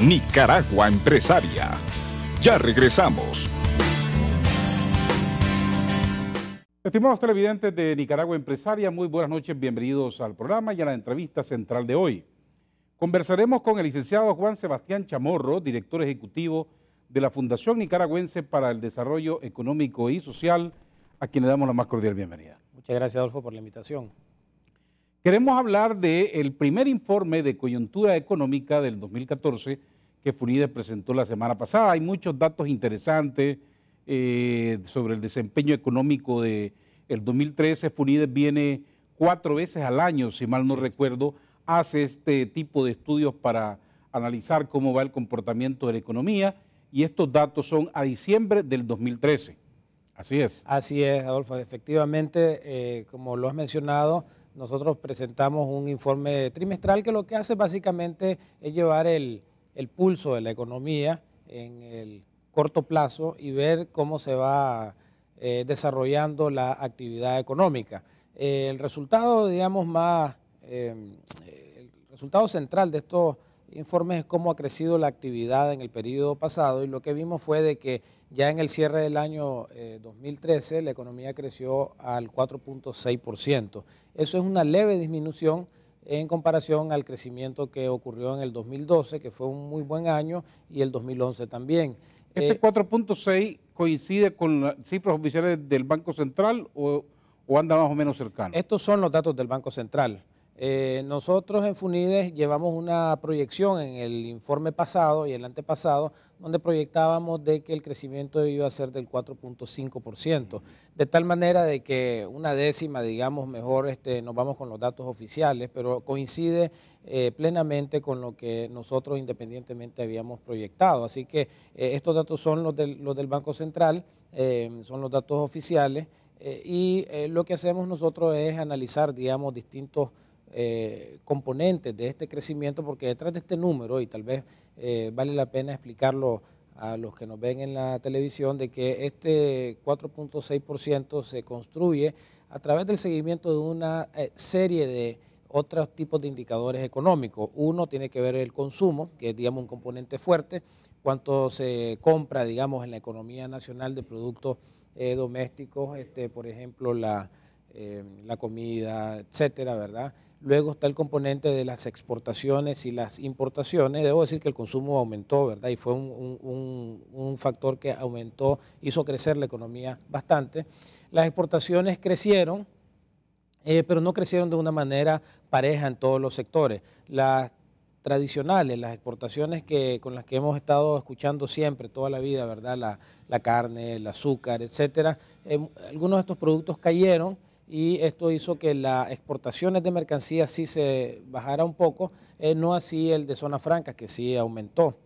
Nicaragua Empresaria. Ya regresamos. Estimados televidentes de Nicaragua Empresaria, muy buenas noches, bienvenidos al programa y a la entrevista central de hoy. Conversaremos con el licenciado Juan Sebastián Chamorro, director ejecutivo de la Fundación Nicaragüense para el Desarrollo Económico y Social, a quien le damos la más cordial bienvenida. Muchas gracias, Adolfo, por la invitación. Queremos hablar del primer informe de coyuntura económica del 2014 que Funides presentó la semana pasada. Hay muchos datos interesantes eh, sobre el desempeño económico del 2013. Funides viene cuatro veces al año, si mal no recuerdo, hace este tipo de estudios para analizar cómo va el comportamiento de la economía y estos datos son a diciembre del 2013. Así es. Así es, Adolfo. Efectivamente, eh, como lo has mencionado, nosotros presentamos un informe trimestral que lo que hace básicamente es llevar el, pulso de la economía en el corto plazo y ver cómo se va eh, desarrollando la actividad económica. Eh, el resultado, digamos, más, eh, el resultado central de estos informes es cómo ha crecido la actividad en el periodo pasado y lo que vimos fue de que ya en el cierre del año 2013 eh, la economía creció al 4.6%. Eso es una leve disminución en comparación al crecimiento que ocurrió en el 2012, que fue un muy buen año, y el 2011 también. ¿Este 4.6 eh, coincide con las cifras oficiales del Banco Central o, o anda más o menos cercano? Estos son los datos del Banco Central. Eh, nosotros en FUNIDES llevamos una proyección en el informe pasado y el antepasado, donde proyectábamos de que el crecimiento iba a ser del 4.5%, de tal manera de que una décima, digamos, mejor este, nos vamos con los datos oficiales, pero coincide eh, plenamente con lo que nosotros independientemente habíamos proyectado. Así que eh, estos datos son los del, los del Banco Central, son los datos oficiales, y lo que hacemos nosotros es analizar, digamos, distintos eh, componentes de este crecimiento, porque detrás de este número, y tal vez eh, vale la pena explicarlo a los que nos ven en la televisión, de que este 4.6% se construye a través del seguimiento de una eh, serie de otros tipos de indicadores económicos. Uno tiene que ver el consumo, que es digamos un componente fuerte, cuánto se compra, digamos, en la economía nacional de productos domésticos, este, por ejemplo, la, la comida, etcétera, ¿verdad? Luego está el componente de las exportaciones y las importaciones. Debo decir que el consumo aumentó, ¿verdad? Y fue un, factor que aumentó, hizo crecer la economía bastante. Las exportaciones crecieron, eh, pero no crecieron de una manera pareja en todos los sectores. Las tradicionales, las exportaciones que, con las que hemos estado escuchando siempre, toda la vida, ¿verdad? La, carne, el azúcar, etcétera. Em, algunos de estos productos cayeron y esto hizo que las exportaciones de mercancías sí se bajara un poco, eh, no así el de zonas francas, que sí aumentó.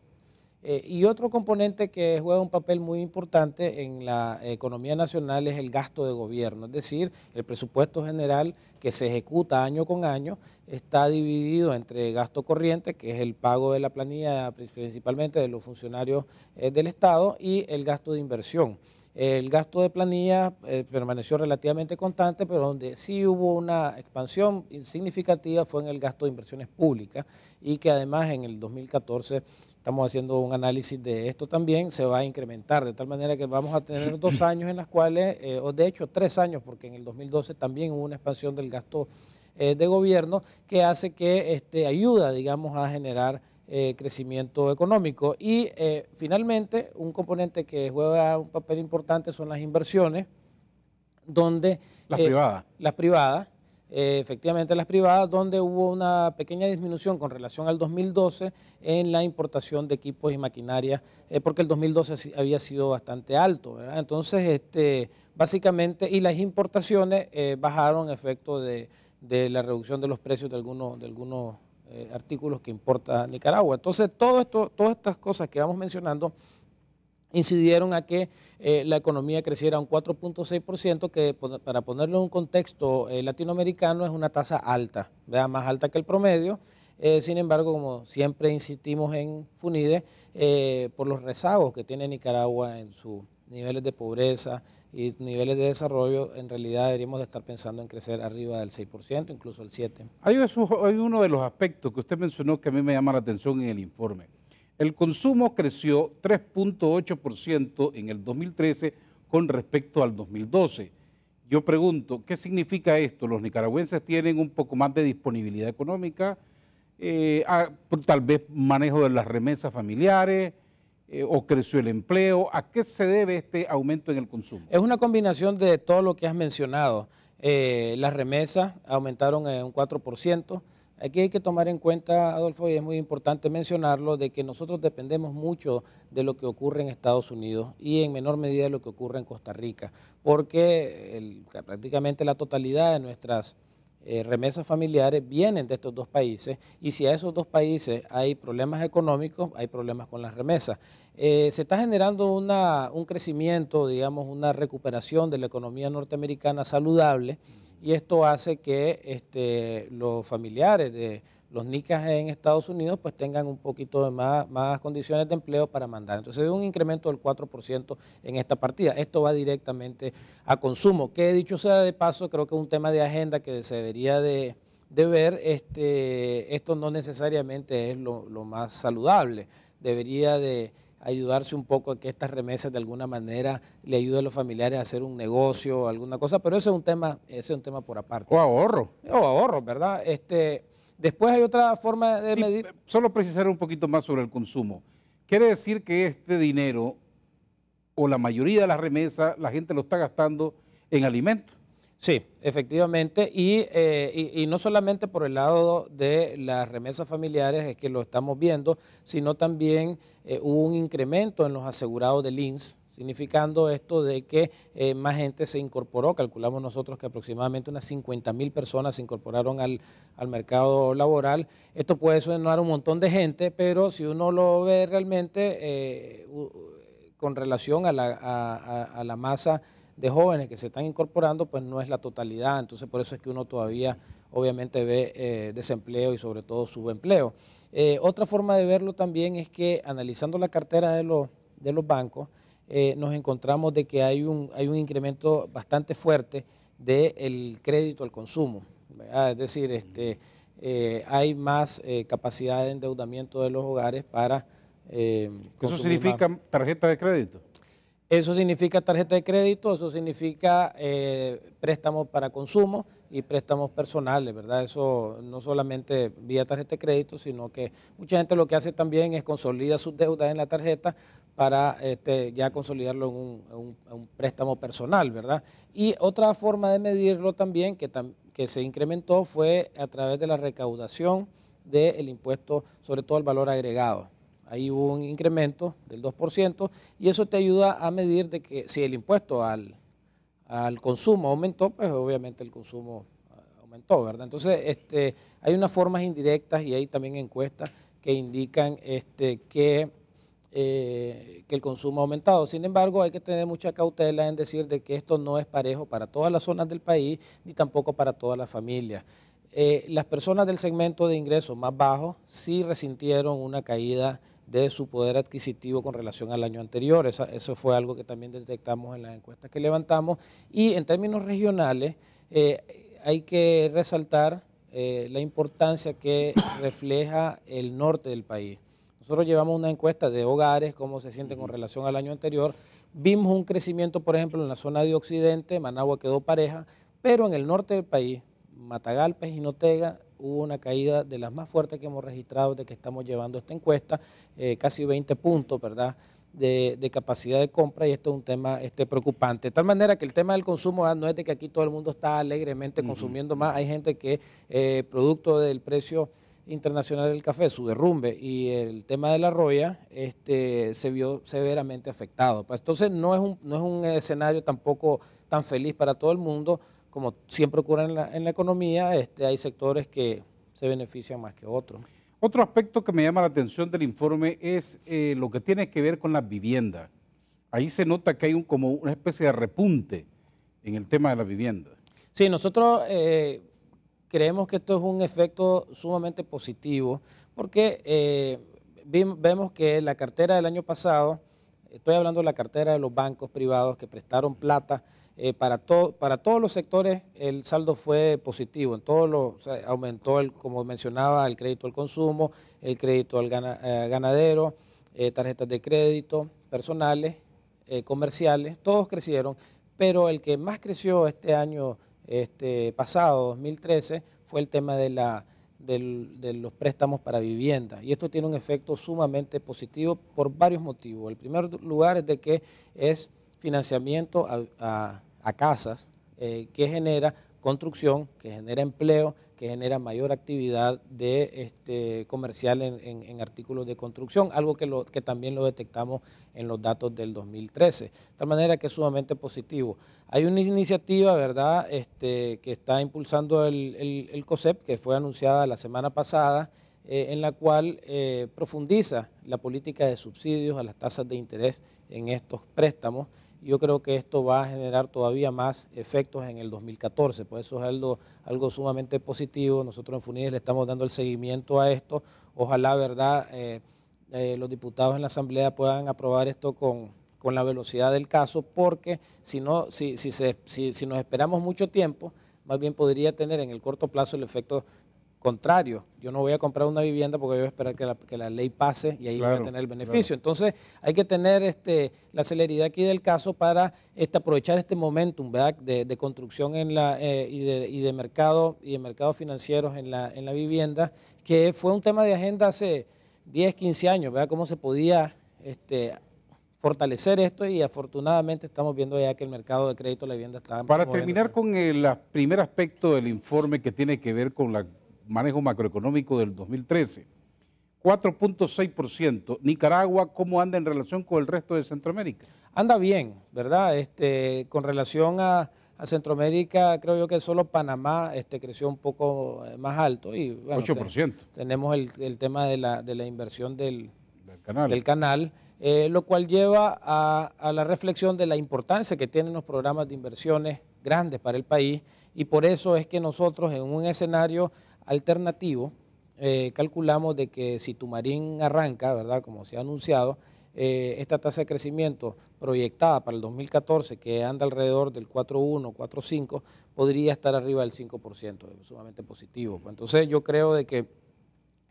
Eh, y otro componente que juega un papel muy importante en la economía nacional es el gasto de gobierno, es decir, el presupuesto general que se ejecuta año con año está dividido entre gasto corriente, que es el pago de la planilla principalmente de los funcionarios eh, del Estado, y el gasto de inversión. El gasto de planilla eh, permaneció relativamente constante, pero donde sí hubo una expansión significativa fue en el gasto de inversiones públicas y que además en el 2014 estamos haciendo un análisis de esto también, se va a incrementar, de tal manera que vamos a tener dos años en las cuales, eh, o de hecho tres años, porque en el 2012 también hubo una expansión del gasto eh, de gobierno que hace que este, ayuda, digamos, a generar eh, crecimiento económico. Y eh, finalmente, un componente que juega un papel importante son las inversiones, donde... Las eh, privadas. Las privadas, efectivamente las privadas, donde hubo una pequeña disminución con relación al 2012 en la importación de equipos y maquinarias, porque el 2012 había sido bastante alto. Entonces, este, básicamente, y las importaciones bajaron efecto de, de la reducción de los precios de algunos, de algunos eh, artículos que importa Nicaragua. Entonces, todo esto, todas estas cosas que vamos mencionando incidieron a que eh, la economía creciera un 4.6%, que para ponerlo en un contexto eh, latinoamericano es una tasa alta, más alta que el promedio. sin embargo, como siempre insistimos en FUNIDE, por los rezagos que tiene Nicaragua en su niveles de pobreza y niveles de desarrollo, en realidad deberíamos de estar pensando en crecer arriba del 6%, incluso el 7%. Hay, uno de los aspectos que usted mencionó que a mí me llama la atención en el informe. El consumo creció 3.8% en el 2013 con respecto al 2012. Yo pregunto, ¿qué significa esto? Los nicaragüenses tienen un poco más de disponibilidad económica, eh, ah, tal vez manejo de las remesas familiares, eh, o creció el empleo? ¿A qué se debe este aumento en el consumo? Es una combinación de todo lo que has mencionado. Eh, las remesas aumentaron en un 4%. Aquí hay que tomar en cuenta, Adolfo, y es muy importante mencionarlo, de que nosotros dependemos mucho de lo que ocurre en Estados Unidos y en menor medida de lo que ocurre en Costa Rica, porque prácticamente la totalidad de nuestras eh, remesas familiares vienen de estos dos países y si a esos dos países hay problemas económicos, hay problemas con las remesas. Eh, se está generando un crecimiento, digamos, una recuperación de la economía norteamericana saludable y esto hace que este, los familiares de los NICAS en Estados Unidos pues tengan un poquito de más, condiciones de empleo para mandar. Entonces hay un incremento del 4% en esta partida. Esto va directamente a consumo, que dicho sea de paso, creo que es un tema de agenda que se debería de, ver. Este, esto no necesariamente es lo, más saludable. Debería de ayudarse un poco a que estas remesas de alguna manera le ayuden a los familiares a hacer un negocio o alguna cosa, pero ese es un tema, ese es un tema por aparte. O ahorro. O ahorro, ¿verdad? Este, Después hay otra forma de medir. Solo precisar un poquito más sobre el consumo. Quiere decir que este dinero o la mayoría de las remesas, la gente lo está gastando en alimentos. Sí, efectivamente, y, eh, no solamente por el lado de las remesas familiares es que lo estamos viendo, sino también eh, hubo un incremento en los asegurados de LINS significando esto de que eh, más gente se incorporó, calculamos nosotros que aproximadamente unas 50 mil personas se incorporaron al, mercado laboral. Esto puede sonar un montón de gente, pero si uno lo ve realmente eh, con relación a la, a, la masa de jóvenes que se están incorporando, pues no es la totalidad, entonces por eso es que uno todavía obviamente ve eh, desempleo y sobre todo subempleo. otra forma de verlo también es que analizando la cartera de los bancos, eh, nos encontramos de que hay un, hay un incremento bastante fuerte del crédito al consumo. Es decir, este, eh, hay más eh, capacidad de endeudamiento de los hogares para... ¿Eso significa tarjeta de crédito? Eso significa tarjeta de crédito, eso significa préstamo para consumo, y préstamos personales, ¿verdad? Eso no solamente vía tarjeta de crédito, sino que mucha gente lo que hace también es consolida sus deudas en la tarjeta para este, ya consolidarlo en un, préstamo personal, ¿verdad? Y otra forma de medirlo también que, que se incrementó fue a través de la recaudación del impuesto, sobre todo el valor agregado. Ahí hubo un incremento del 2% y eso te ayuda a medir de que si el impuesto al, al consumo aumentó, pues obviamente el consumo eh, aumentó, ¿verdad? Entonces, este, hay unas formas indirectas y hay también encuestas que indican este, que, eh, que el consumo ha aumentado. Sin embargo, hay que tener mucha cautela en decir de que esto no es parejo para todas las zonas del país ni tampoco para todas las familias. Eh, las personas del segmento de ingresos más bajos sí resintieron una caída de su poder adquisitivo con relación al año anterior. eso fue algo que también detectamos en las encuestas que levantamos. Y en términos regionales, eh, hay que resaltar eh, la importancia que refleja el norte del país. Nosotros llevamos una encuesta de hogares, cómo se siente con relación al año anterior. Vimos un crecimiento, por ejemplo, en la zona de Occidente, Managua quedó pareja, pero en el norte del país, y Notega hubo una caída de las más fuertes que hemos registrado de que estamos llevando esta encuesta, eh, casi 20 puntos, ¿verdad? De, capacidad de compra y esto es un tema este, preocupante. De tal manera que el tema del consumo no es de que aquí todo el mundo está alegremente consumiendo más, hay gente que eh, producto del precio internacional del café, su derrumbe y el tema de la roya, este, se vio severamente afectado. Pues, entonces no es, un, no es un escenario tampoco tan feliz para todo el mundo, como siempre ocurre en la, economía, este, hay sectores que se benefician más que otros. Otro aspecto que me llama la atención del informe es eh, lo que tiene que ver con las viviendas. Ahí se nota que hay como una especie de repunte en el tema de la vivienda. Sí, nosotros eh, creemos que esto es un efecto sumamente positivo porque eh, vemos que la cartera del año pasado, estoy hablando de la cartera de los bancos privados que prestaron plata eh, para, para todos los sectores el saldo fue positivo, en todos los, aumentó, el, como mencionaba, el crédito al consumo, el crédito al eh, ganadero, eh, tarjetas de crédito, personales, comerciales, todos crecieron, pero el que más creció este año este, pasado, 2013, fue el tema de, la, de los préstamos para vivienda. Y esto tiene un efecto sumamente positivo por varios motivos. El primer lugar es de que es financiamiento a, casas eh, que genera construcción, que genera empleo, que genera mayor actividad de este, comercial en, artículos de construcción, algo que, lo, que también lo detectamos en los datos del 2013. De tal manera que es sumamente positivo. Hay una iniciativa, ¿verdad?, este, que está impulsando el, el, COSEP, que fue anunciada la semana pasada, eh, en la cual eh, profundiza la política de subsidios a las tasas de interés en estos préstamos yo creo que esto va a generar todavía más efectos en el 2014, por pues eso es algo, sumamente positivo, nosotros en FUNIDES le estamos dando el seguimiento a esto, ojalá, ¿verdad?, eh, eh, los diputados en la Asamblea puedan aprobar esto con, la velocidad del caso, porque si, no, si, si, si nos esperamos mucho tiempo, más bien podría tener en el corto plazo el efecto contrario, yo no voy a comprar una vivienda porque voy a esperar que la, que la ley pase y ahí voy a tener el beneficio. Entonces hay que tener este, la celeridad aquí del caso para este, aprovechar este momentum De, construcción en la, eh, y, de, mercado y de mercados financieros en la, en la vivienda, que fue un tema de agenda hace 10, 15 años, ¿verdad? cómo se podía este, fortalecer esto y afortunadamente estamos viendo ya que el mercado de crédito de la vivienda está... Para terminar con el primer aspecto del informe que tiene que ver con la manejo macroeconómico del 2013. 4.6%. Nicaragua, ¿cómo anda en relación con el resto de Centroamérica? Anda bien, ¿verdad? Este, con relación a, Centroamérica, creo yo que solo Panamá este, creció un poco eh, más alto. Y, 8%. tenemos el, tema de la, inversión del, canal, del canal eh, lo cual lleva a la reflexión de la importancia que tienen los programas de inversiones grandes para el país y por eso es que nosotros en un escenario alternativo, eh, calculamos de que si marín arranca, ¿verdad? Como se ha anunciado, eh, esta tasa de crecimiento proyectada para el 2014, que anda alrededor del 4.1, 4.5, podría estar arriba del 5%, es sumamente positivo. Pues entonces yo creo de que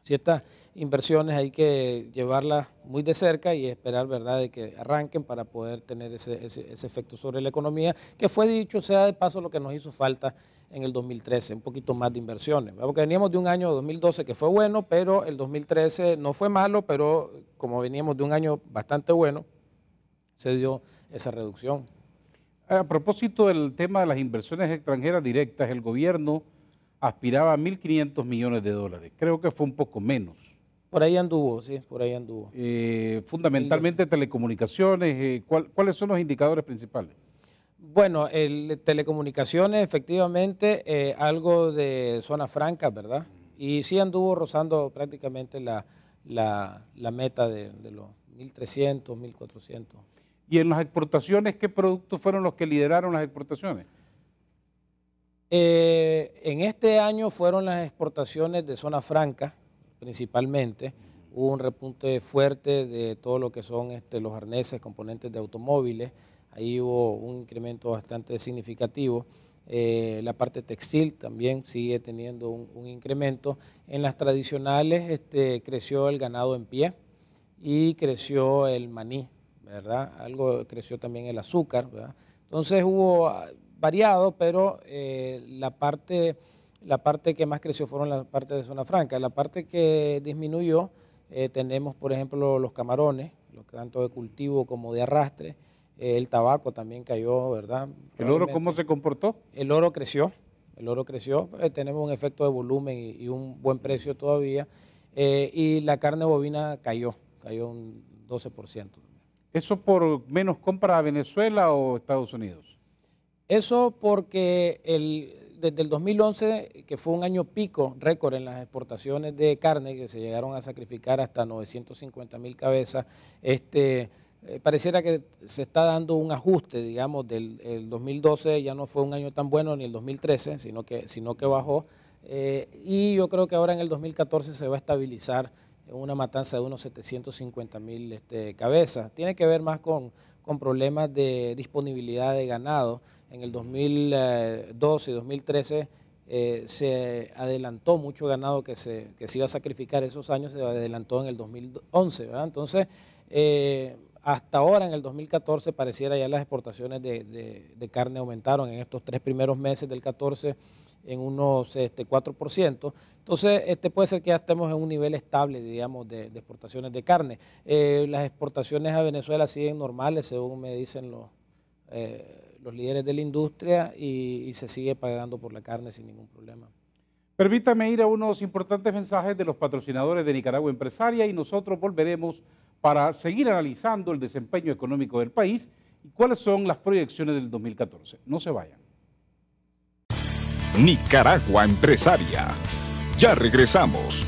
ciertas inversiones hay que llevarlas muy de cerca y esperar, ¿verdad?, de que arranquen para poder tener ese efecto sobre la economía, que fue dicho sea de paso lo que nos hizo falta en el 2013, un poquito más de inversiones. Porque veníamos de un año 2012 que fue bueno, pero el 2013 no fue malo, pero como veníamos de un año bastante bueno, se dio esa reducción. A propósito del tema de las inversiones extranjeras directas, el gobierno aspiraba a 1.500 millones de dólares. Creo que fue un poco menos. Por ahí anduvo, sí, por ahí anduvo. Eh, fundamentalmente telecomunicaciones, eh, ¿cuáles son los indicadores principales? Bueno, el telecomunicaciones, efectivamente, eh, algo de zona franca, ¿verdad? Y sí anduvo rozando prácticamente la, meta de, los 1.300, 1.400. ¿Y en las exportaciones qué productos fueron los que lideraron las exportaciones? Eh, en este año fueron las exportaciones de zona franca, principalmente. Hubo un repunte fuerte de todo lo que son este, los arneses, componentes de automóviles ahí hubo un incremento bastante significativo. Eh, la parte textil también sigue teniendo un, incremento. En las tradicionales este, creció el ganado en pie y creció el maní, ¿verdad? Algo creció también el azúcar, ¿verdad? Entonces hubo ah, variado, pero eh, la, parte, la parte que más creció fueron las partes de zona franca. La parte que disminuyó eh, tenemos, por ejemplo, los camarones, los tanto de cultivo como de arrastre el tabaco también cayó, ¿verdad? ¿El oro cómo se comportó? El oro creció, el oro creció, eh, tenemos un efecto de volumen y, un buen precio todavía. Eh, y la carne bovina cayó, cayó un 12%. ¿Eso por menos compra a Venezuela o Estados Unidos? Eso porque el, desde el 2011, que fue un año pico, récord en las exportaciones de carne, que se llegaron a sacrificar hasta 950 mil cabezas, este eh, pareciera que se está dando un ajuste, digamos, del 2012 ya no fue un año tan bueno ni el 2013, sino que, sino que bajó. Eh, y yo creo que ahora en el 2014 se va a estabilizar una matanza de unos 750 mil este, cabezas. Tiene que ver más con, con problemas de disponibilidad de ganado. En el 2012 y 2013 eh, se adelantó mucho ganado que se, iba a sacrificar esos años, se adelantó en el 2011. Entonces, hasta ahora, en el 2014, pareciera ya las exportaciones de, carne aumentaron en estos tres primeros meses del 14 en unos este, 4%. Entonces, este puede ser que ya estemos en un nivel estable, digamos, de, exportaciones de carne. Eh, las exportaciones a Venezuela siguen normales, según me dicen los, eh, los líderes de la industria, y, se sigue pagando por la carne sin ningún problema. Permítame ir a unos importantes mensajes de los patrocinadores de Nicaragua Empresaria y nosotros volveremos para seguir analizando el desempeño económico del país y cuáles son las proyecciones del 2014. No se vayan. Nicaragua Empresaria. Ya regresamos.